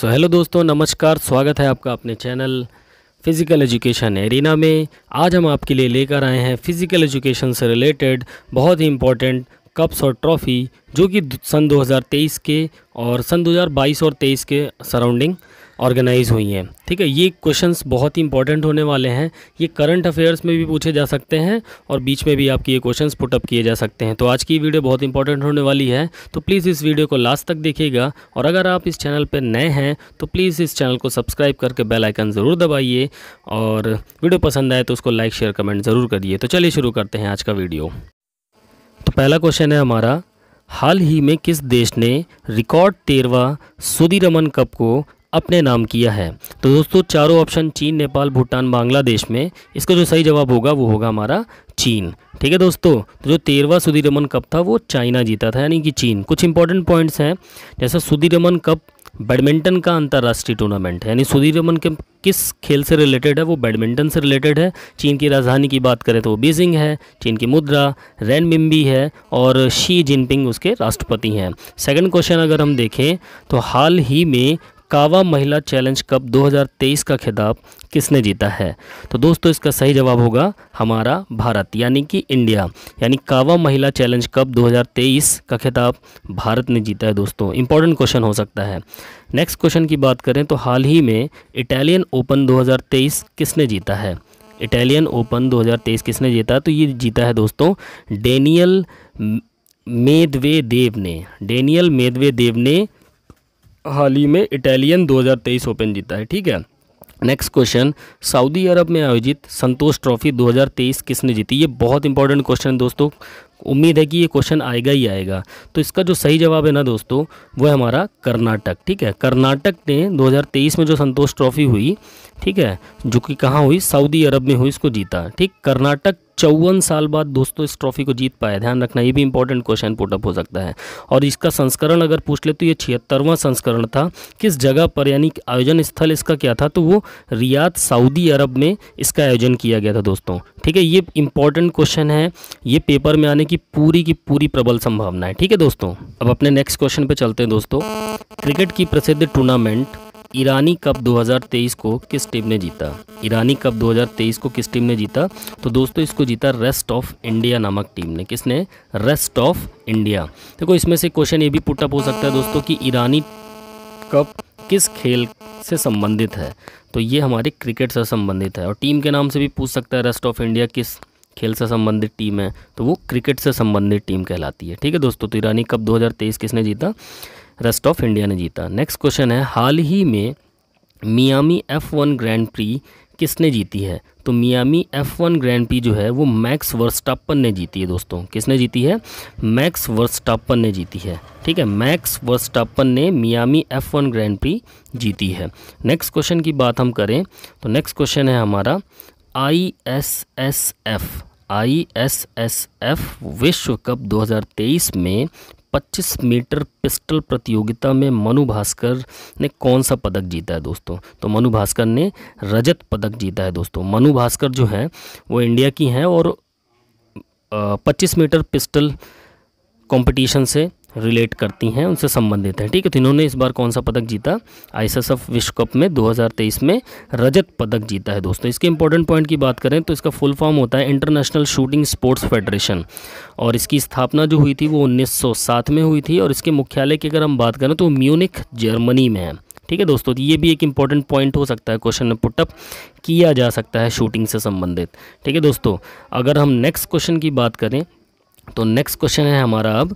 सो so, hello दोस्तों नमस्कार स्वागत है आपका अपने चैनल फ़िज़िकल एजुकेशन एरिना में आज हम आपके लिए लेकर आए हैं फ़िज़िकल एजुकेशन से रिलेटेड बहुत ही इंपॉर्टेंट कप्स और ट्रॉफ़ी जो कि सन 2023 के और सन 2022 और 23 के सराउंडिंग ऑर्गेनाइज़ हुई हैं ठीक है ये क्वेश्चंस बहुत ही इंपॉर्टेंट होने वाले हैं ये करंट अफेयर्स में भी पूछे जा सकते हैं और बीच में भी आपके ये क्वेश्चंस पुटअप किए जा सकते हैं तो आज की वीडियो बहुत इंपॉर्टेंट होने वाली है तो प्लीज़ इस वीडियो को लास्ट तक देखिएगा और अगर आप इस चैनल पर नए हैं तो प्लीज़ इस चैनल को सब्सक्राइब करके बेल आइकन ज़रूर दबाइए और वीडियो पसंद आए तो उसको लाइक शेयर कमेंट ज़रूर करिए तो चलिए शुरू करते हैं आज का वीडियो तो पहला क्वेश्चन है हमारा हाल ही में किस देश ने रिकॉर्ड तेरवा सुदीरमन कप को अपने नाम किया है तो दोस्तों चारों ऑप्शन चीन नेपाल भूटान बांग्लादेश में इसका जो सही जवाब होगा वो होगा हमारा चीन ठीक है दोस्तों तो जो तेरहवा सुधीरमन रमन कप था वो चाइना जीता था यानी कि चीन कुछ इंपॉर्टेंट पॉइंट्स हैं जैसे सुधीर रमन कप बैडमिंटन का अंतर्राष्ट्रीय टूर्नामेंट है यानी सुधीर रमन के किस खेल से रिलेटेड है वो बैडमिंटन से रिलेटेड है चीन की राजधानी की बात करें तो वो बीजिंग है चीन की मुद्रा रैन बिम्बी है और शी जिनपिंग उसके राष्ट्रपति हैं सेकंड क्वेश्चन अगर हम देखें तो हाल ही में कावा महिला चैलेंज कप 2023 का खिताब किसने जीता है तो दोस्तों इसका सही जवाब होगा हमारा भारत यानी कि इंडिया यानी कावा महिला चैलेंज कप 2023 का खिताब भारत ने जीता है दोस्तों इंपॉर्टेंट क्वेश्चन हो सकता है नेक्स्ट क्वेश्चन की बात करें तो हाल ही में इटालियन ओपन 2023 किसने जीता है इटालियन ओपन 2023 किसने जीता है तो ये जीता है दोस्तों डेनियल मेदवे देव ने डेनियल मेदवे देव ने हाल ही में इटालियन 2023 ओपन जीता है ठीक है नेक्स्ट क्वेश्चन सऊदी अरब में आयोजित संतोष ट्रॉफी 2023 किसने जीती ये बहुत इंपॉर्टेंट क्वेश्चन है दोस्तों उम्मीद है कि ये क्वेश्चन आएगा ही आएगा तो इसका जो सही जवाब है ना दोस्तों वो है हमारा कर्नाटक ठीक है कर्नाटक ने 2023 में जो संतोष ट्रॉफी हुई ठीक है जो कि कहाँ हुई सऊदी अरब में हुई इसको जीता ठीक कर्नाटक चौवन साल बाद दोस्तों इस ट्रॉफी को जीत पाया ध्यान रखना ये भी इंपॉर्टेंट क्वेश्चन पुटअप हो सकता है और इसका संस्करण अगर पूछ ले तो ये छिहत्तरवां संस्करण था किस जगह पर यानी आयोजन स्थल इसका क्या था तो वो रियाद सऊदी अरब में इसका आयोजन किया गया था दोस्तों ठीक है ये इंपॉर्टेंट क्वेश्चन है ये पेपर में आने की पूरी की पूरी प्रबल संभावना है ठीक है दोस्तों अब अपने नेक्स्ट क्वेश्चन पर चलते हैं दोस्तों क्रिकेट की प्रसिद्ध टूर्नामेंट ईरानी कप 2023 को किस टीम ने जीता ईरानी कप 2023 को किस टीम ने जीता तो दोस्तों इसको जीता रेस्ट ऑफ इंडिया नामक टीम ने किसने रेस्ट ऑफ इंडिया देखो इसमें से क्वेश्चन ये भी पुटअप हो सकता है दोस्तों कि ईरानी कप किस खेल से संबंधित है तो ये हमारे क्रिकेट से संबंधित है और टीम के नाम से भी पूछ सकता है रेस्ट ऑफ इंडिया किस खेल से संबंधित टीम है तो वो क्रिकेट से संबंधित टीम कहलाती है ठीक है दोस्तों तो ईरानी कप 2023 किसने जीता रेस्ट ऑफ इंडिया ने जीता नेक्स्ट क्वेश्चन है हाल ही में Miami F one grand prix किसने जीती है तो Miami F one grand prix जो है वो मैक्स वर्स्टापन ने जीती है दोस्तों किसने जीती है मैक्स वर्स्टापन ने जीती है ठीक है मैक्स वर्स्टापन ने Miami F one grand prix जीती है नेक्स्ट क्वेश्चन की बात हम करें तो नेक्स्ट क्वेश्चन है हमारा I S S F I S S F विश्व कप 2023 में 25 मीटर पिस्टल प्रतियोगिता में मनु भास्कर ने कौन सा पदक जीता है दोस्तों तो मनु भास्कर ने रजत पदक जीता है दोस्तों मनु भास्कर जो हैं वो इंडिया की हैं और पच्चीस मीटर पिस्टल कंपटीशन से रिलेट करती हैं उनसे संबंधित हैं ठीक है तो इन्होंने इस बार कौन सा पदक जीता आईसीएसएफ विश्व कप में 2023 में रजत पदक जीता है दोस्तों इसके इंपॉर्टेंट पॉइंट की बात करें तो इसका फुल फॉर्म होता है इंटरनेशनल शूटिंग स्पोर्ट्स फेडरेशन और इसकी स्थापना जो हुई थी वो उन्नीस में हुई थी और इसके मुख्यालय की अगर हम बात करें तो म्यूनिक जर्मनी में है ठीक है दोस्तों तो ये भी एक इंपॉर्टेंट पॉइंट हो सकता है क्वेश्चन में पुटअप किया जा सकता है शूटिंग से संबंधित ठीक है दोस्तों अगर हम नेक्स्ट क्वेश्चन की बात करें तो नेक्स्ट क्वेश्चन है हमारा अब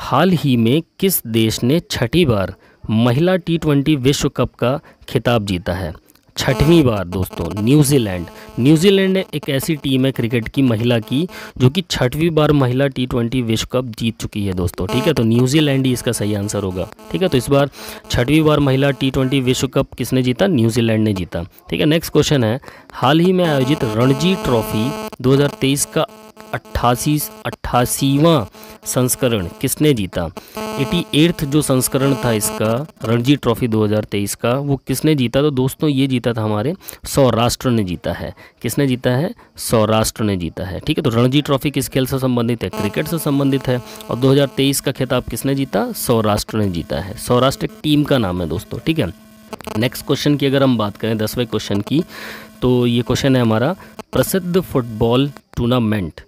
हाल ही में किस देश ने छठी बार महिला टी ट्वेंटी विश्व कप का खिताब जीता है छठवीं बार दोस्तों न्यूजीलैंड न्यूजीलैंड एक ऐसी टीम है क्रिकेट की महिला की जो कि छठवीं बार महिला टी ट्वेंटी विश्व कप जीत चुकी है दोस्तों ठीक है तो न्यूजीलैंड ही इसका सही आंसर होगा ठीक है तो इस बार छठवीं बार महिला टी ट्वेंटी विश्व कप किसने जीता न्यूजीलैंड ने जीता ठीक है नेक्स्ट क्वेश्चन है हाल ही में आयोजित रणजी ट्रॉफी दो का अट्ठासी अट्ठासीवा संस्करण किसने जीता एटी एट्थ जो संस्करण था इसका रणजी ट्रॉफी 2023 का वो किसने जीता तो दोस्तों ये जीता जीता था हमारे सौराष्ट्र ने जीता है किसने जीता है सौराष्ट्र ने जीता है ठीक है तो रणजी ट्रॉफी किस खेल से संबंधित है क्रिकेट से संबंधित है और 2023 का खिताब किसने जीता सौराष्ट्र ने जीता है सौराष्ट्र एक टीम का नाम है दोस्तों ठीक है नेक्स्ट क्वेश्चन की अगर हम बात करें दसवें क्वेश्चन की तो ये क्वेश्चन है हमारा प्रसिद्ध फुटबॉल टूर्नामेंट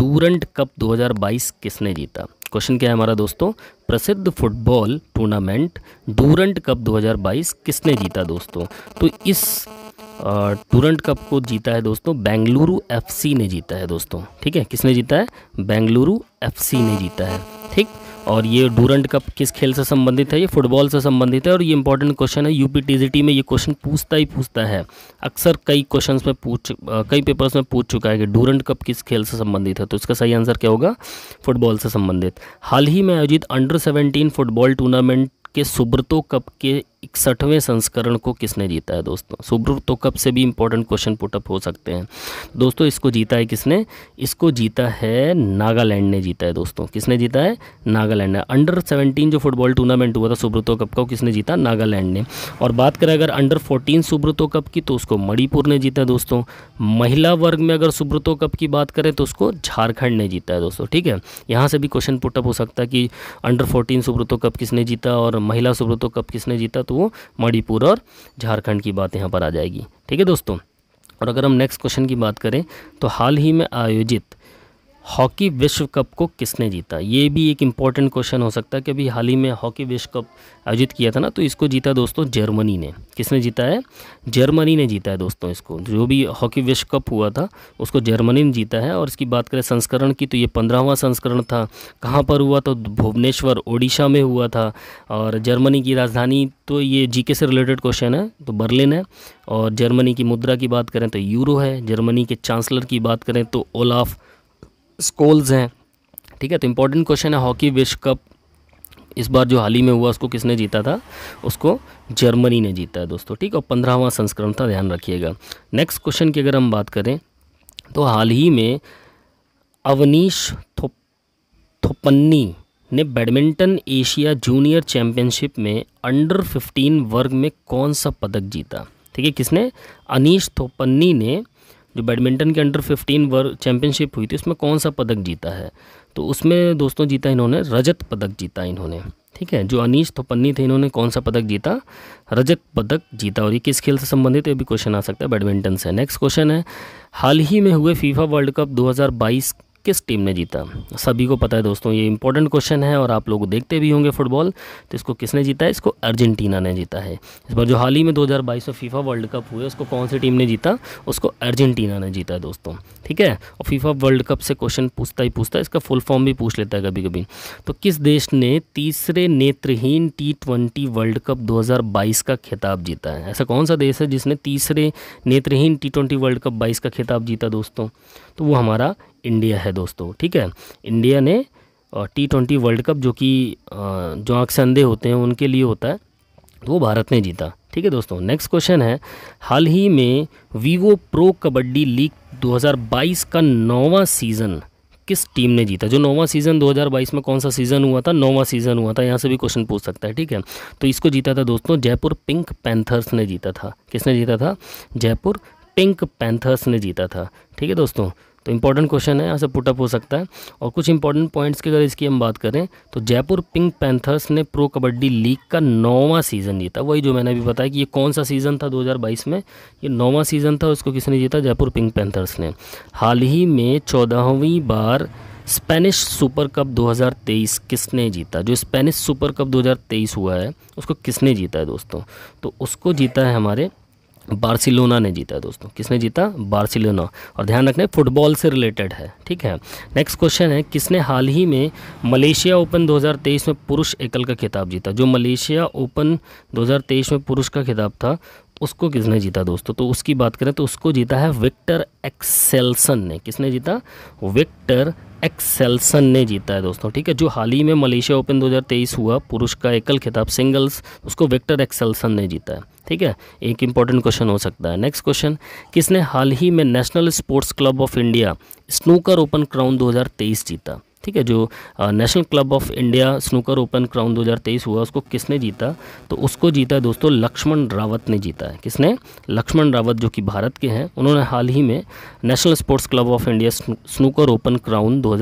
डूरंट कप 2022 किसने जीता क्वेश्चन क्या है हमारा दोस्तों प्रसिद्ध फुटबॉल टूर्नामेंट डूरंट कप 2022 किसने जीता दोस्तों तो इस टूरंट कप को जीता है दोस्तों बेंगलुरु एफसी ने जीता है दोस्तों ठीक है किसने जीता है बेंगलुरु एफसी ने जीता है ठीक और ये डूरंट कप किस खेल से संबंधित है ये फुटबॉल से संबंधित है और ये इंपॉर्टेंट क्वेश्चन है यूपीटीजीटी में ये क्वेश्चन पूछता ही पूछता है अक्सर कई क्वेश्चंस में पूछ कई पेपर्स में पूछ चुका है कि डूरंट कप किस खेल से संबंधित है तो इसका सही आंसर क्या होगा फुटबॉल से संबंधित हाल ही में आयोजित अंडर सेवेंटीन फुटबॉल टूर्नामेंट के सुब्रतो कप के इकसठवें संस्करण को किसने जीता है दोस्तों सुब्रू तो कब से भी इम्पोर्टेंट क्वेश्चन पुटअप हो सकते हैं दोस्तों इसको जीता है किसने इसको जीता है नागालैंड ने जीता है दोस्तों किसने जीता है नागालैंड ने अंडर सेवेंटीन जो फुटबॉल टूर्नामेंट हुआ था सुब्रतो कप का किसने जीता नागालैंड ने और बात करें अगर अंडर फोर्टीन सुब्रतो कप की तो उसको मणिपुर ने जीता है दोस्तों महिला वर्ग में अगर सुब्रतो कप की बात करें तो उसको झारखंड ने जीता है दोस्तों ठीक है यहाँ से भी क्वेश्चन पुटअप हो सकता है कि अंडर फोर्टीन सुब्रतो कप किसने जीता और महिला सुब्रतो कप किसने जीता तो वो मणिपुर और झारखंड की बात यहाँ पर आ जाएगी ठीक है दोस्तों और अगर हम नेक्स्ट क्वेश्चन की बात करें तो हाल ही में आयोजित हॉकी विश्व कप को किसने जीता ये भी एक इम्पॉर्टेंट क्वेश्चन हो सकता है कि अभी हाल ही में हॉकी विश्व कप आयोजित किया था ना तो इसको जीता दोस्तों जर्मनी ने किसने जीता है जर्मनी ने जीता है दोस्तों इसको जो भी हॉकी विश्व कप हुआ था उसको जर्मनी ने जीता है और इसकी बात करें संस्करण की तो ये पंद्रहवा संस्करण था कहाँ पर हुआ तो भुवनेश्वर ओडिशा में हुआ था और जर्मनी की राजधानी तो ये जी से रिलेटेड क्वेश्चन है तो बर्लिन है और जर्मनी की मुद्रा की बात करें तो यूरो है जर्मनी के चांसलर की बात करें तो ओलाफ स्कोल्स हैं ठीक है तो इम्पोर्टेंट क्वेश्चन है हॉकी विश्व कप इस बार जो हाल ही में हुआ उसको किसने जीता था उसको जर्मनी ने जीता है दोस्तों ठीक और पंद्रहवा संस्करण था ध्यान रखिएगा नेक्स्ट क्वेश्चन की अगर हम बात करें तो हाल ही में अवनीश थोप थोपन्नी ने बैडमिंटन एशिया जूनियर चैंपियनशिप में अंडर 15 वर्ग में कौन सा पदक जीता ठीक है किसने अनीश थोपन्नी ने जो बैडमिंटन के अंडर फिफ्टीन वर्ल्ड चैम्पियनशिप हुई थी उसमें कौन सा पदक जीता है तो उसमें दोस्तों जीता इन्होंने रजत पदक जीता इन्होंने ठीक है जो अनीश थोपन्नी थे इन्होंने कौन सा पदक जीता रजत पदक जीता और ये किस खेल से संबंधित है भी क्वेश्चन आ सकता है बैडमिंटन से नेक्स्ट क्वेश्चन है हाल ही में हुए फीफा वर्ल्ड कप किस टीम ने जीता सभी को पता है दोस्तों ये इंपॉर्टेंट क्वेश्चन है और आप लोग देखते भी होंगे फुटबॉल तो इसको किसने जीता है इसको अर्जेंटीना ने जीता है इस बार जो हाल ही में दो हज़ार बाईस फीफा वर्ल्ड कप हुए उसको कौन सी टीम ने जीता उसको अर्जेंटीना ने जीता है दोस्तों ठीक है और फीफा वर्ल्ड कप से क्वेश्चन पूछता ही पूछता है इसका फुल फॉर्म भी पूछ लेता है कभी कभी तो किस देश ने तीसरे नेत्रहीन टी ट्वेंटी वर्ल्ड कप 2022 का खिताब जीता है ऐसा कौन सा देश है जिसने तीसरे नेत्रहीन टी ट्वेंटी वर्ल्ड कप 22 का खिताब जीता दोस्तों तो वो हमारा इंडिया है दोस्तों ठीक है इंडिया ने टी ट्वेंटी वर्ल्ड कप जो कि जो आंकसंदे होते हैं उनके लिए होता है तो वो भारत ने जीता ठीक है दोस्तों नेक्स्ट क्वेश्चन है हाल ही में वीवो प्रो कबड्डी लीग 2022 का नौवा सीज़न किस टीम ने जीता जो नौवा सीज़न 2022 में कौन सा सीज़न हुआ था नौवा सीज़न हुआ था यहाँ से भी क्वेश्चन पूछ सकता है ठीक है तो इसको जीता था दोस्तों जयपुर पिंक पैंथर्स ने जीता था किसने जीता था जयपुर पिंक पैंथर्स ने जीता था ठीक है दोस्तों तो इंपॉर्टेंट क्वेश्चन है यहाँ से पुटअप हो सकता है और कुछ इंपॉर्टेंट पॉइंट्स की अगर इसकी हम बात करें तो जयपुर पिंक पैंथर्स ने प्रो कबड्डी लीग का नौवां सीज़न जीता वही जो मैंने अभी बताया कि ये कौन सा सीज़न था 2022 में ये नौवां सीज़न था उसको किसने जीता जयपुर पिंक पैंथर्स ने हाल ही में चौदहवीं बार स्पेनिश सुपर कप 2023 किसने जीता जो स्पेनिश सुपर कप 2023 हुआ है उसको किसने जीता है दोस्तों तो उसको जीता है हमारे बार्सिलोना ने जीता है दोस्तों किसने जीता बार्सिलोना और ध्यान रखना है फुटबॉल से रिलेटेड है ठीक है नेक्स्ट क्वेश्चन है किसने हाल ही में मलेशिया ओपन 2023 में पुरुष एकल का खिताब जीता जो मलेशिया ओपन 2023 में पुरुष का खिताब था उसको किसने जीता दोस्तों तो उसकी बात करें तो उसको जीता है विक्टर एक्सेल्सन ने किसने जीता विक्टर एक्सेलसन ने जीता है दोस्तों ठीक है जो हाल ही में मलेशिया ओपन 2023 हुआ पुरुष का एकल खिताब सिंगल्स उसको विक्टर एक्सेल्सन ने जीता है ठीक है एक इंपॉर्टेंट क्वेश्चन हो सकता है नेक्स्ट क्वेश्चन किसने हाल ही में national sports club of India snooker open crown 2023 जीता ठीक है जो national club of India snooker open crown 2023 हुआ उसको किसने जीता तो उसको जीता है दोस्तों लक्ष्मण रावत ने जीता है किसने लक्ष्मण रावत जो कि भारत के हैं उन्होंने हाल ही में national sports club of India snooker open crown दो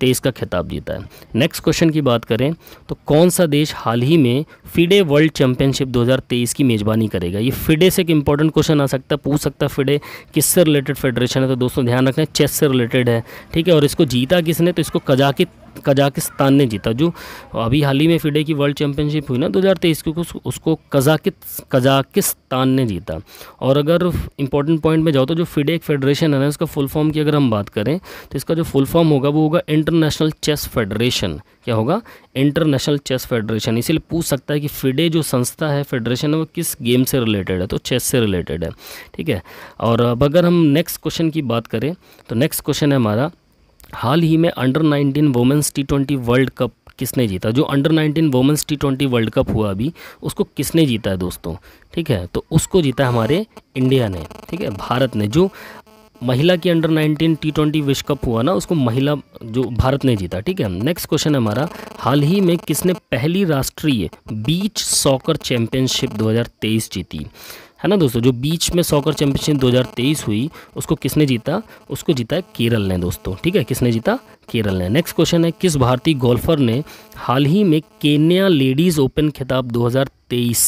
तेईस का खिताब जीता है नेक्स्ट क्वेश्चन की बात करें तो कौन सा देश हाल ही में फिडे वर्ल्ड चैंपियनशिप 2023 की मेज़बानी करेगा ये फिडे से एक इंपॉर्टेंट क्वेश्चन आ सकता है पूछ सकता है फिडे किससे रिलेटेड फेडरेशन है तो दोस्तों ध्यान रखें चेस से रिलेटेड है ठीक है और इसको जीता किसने तो इसको कजाकि कजाकिस्तान ने जीता जो अभी हाल ही में फिडे की वर्ल्ड चैम्पियनशिप हुई ना 2023 की उसको, कजाकि कजाकिस्तान ने जीता और अगर इंपॉर्टेंट पॉइंट में जाओ तो जो फिडे एक फेडरेशन है ना इसका फुल फॉर्म की अगर हम बात करें तो इसका जो फुल फॉर्म होगा वो होगा इंटरनेशनल चेस फेडरेशन क्या होगा इंटरनेशनल चेस फेडरेशन इसीलिए पूछ सकता है कि फिडे जो संस्था है फेडरेशन है वो किस गेम से रिलेटेड है तो चेस से रिलेटेड है ठीक है और अब अगर हम नेक्स्ट क्वेश्चन की बात करें तो नेक्स्ट क्वेश्चन है हमारा हाल ही में under 19 women's T twenty world cup किसने जीता जो under 19 women's T twenty world cup हुआ अभी उसको किसने जीता है दोस्तों ठीक है तो उसको जीता हमारे इंडिया ने ठीक है भारत ने जो महिला की अंडर 19 टी ट्वेंटी विश्व कप हुआ ना उसको महिला जो भारत ने जीता ठीक है नेक्स्ट क्वेश्चन है हमारा हाल ही में किसने पहली राष्ट्रीय बीच सॉकर चैंपियनशिप 2023 जीती है ना दोस्तों जो बीच में सॉकर चैंपियनशिप 2023 हुई उसको किसने जीता उसको जीता है केरल ने दोस्तों ठीक है किसने जीता केरल ने नेक्स्ट क्वेश्चन है किस भारतीय गोल्फर ने हाल ही में केन्या लेडीज़ ओपन खिताब 2023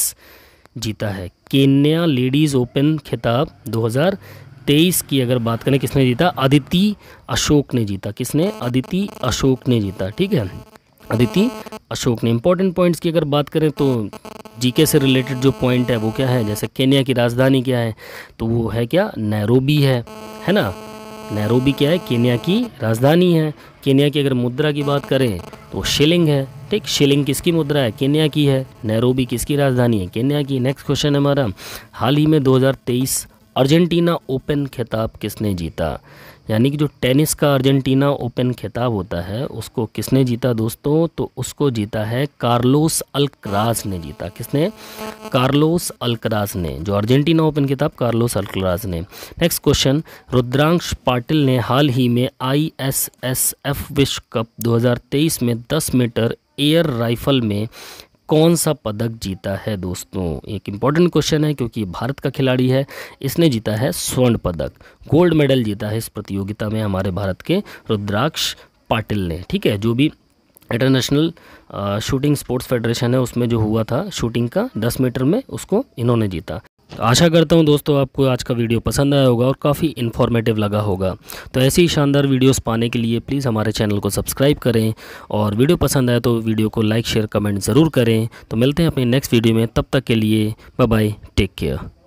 जीता है केन्या लेडीज़ ओपन खिताब 2023 की अगर बात करें किसने जीता अदिति अशोक ने जीता किसने अदिति अशोक ने जीता ठीक है अदिति अशोक ने इम्पोर्टेंट पॉइंट्स की अगर बात करें तो जीके से रिलेटेड जो पॉइंट है वो क्या है जैसे केन्या की राजधानी क्या है तो वो है क्या नैरोबी है है ना नैरोबी क्या है केन्या की राजधानी है केन्या की अगर मुद्रा की बात करें तो शिलिंग है ठीक शिलिंग किसकी मुद्रा है केन्या की है नैरोबी किसकी राजधानी है केन्या की नेक्स्ट क्वेश्चन है हमारा हाल ही में दो अर्जेंटीना ओपन खिताब किसने जीता यानी कि जो टेनिस का अर्जेंटीना ओपन खिताब होता है उसको किसने जीता दोस्तों तो उसको जीता है कार्लोस अल्कराज ने जीता किसने कार्लोस अल्कराज ने जो अर्जेंटीना ओपन खिताब कार्लोस अल्कराज ने नेक्स्ट क्वेश्चन रुद्रांश पाटिल ने हाल ही में आईएसएसएफ विश्व कप 2023 में 10 मीटर एयर राइफल में कौन सा पदक जीता है दोस्तों एक इम्पॉर्टेंट क्वेश्चन है क्योंकि भारत का खिलाड़ी है इसने जीता है स्वर्ण पदक गोल्ड मेडल जीता है इस प्रतियोगिता में हमारे भारत के रुद्राक्ष पाटिल ने ठीक है जो भी इंटरनेशनल शूटिंग स्पोर्ट्स फेडरेशन है उसमें जो हुआ था शूटिंग का 10 मीटर में उसको इन्होंने जीता तो आशा करता हूँ दोस्तों आपको आज का वीडियो पसंद आया होगा और काफ़ी इन्फॉर्मेटिव लगा होगा तो ऐसी ही शानदार वीडियोस पाने के लिए प्लीज़ हमारे चैनल को सब्सक्राइब करें और वीडियो पसंद आए तो वीडियो को लाइक शेयर कमेंट ज़रूर करें तो मिलते हैं अपने नेक्स्ट वीडियो में तब तक के लिए बाय टेक केयर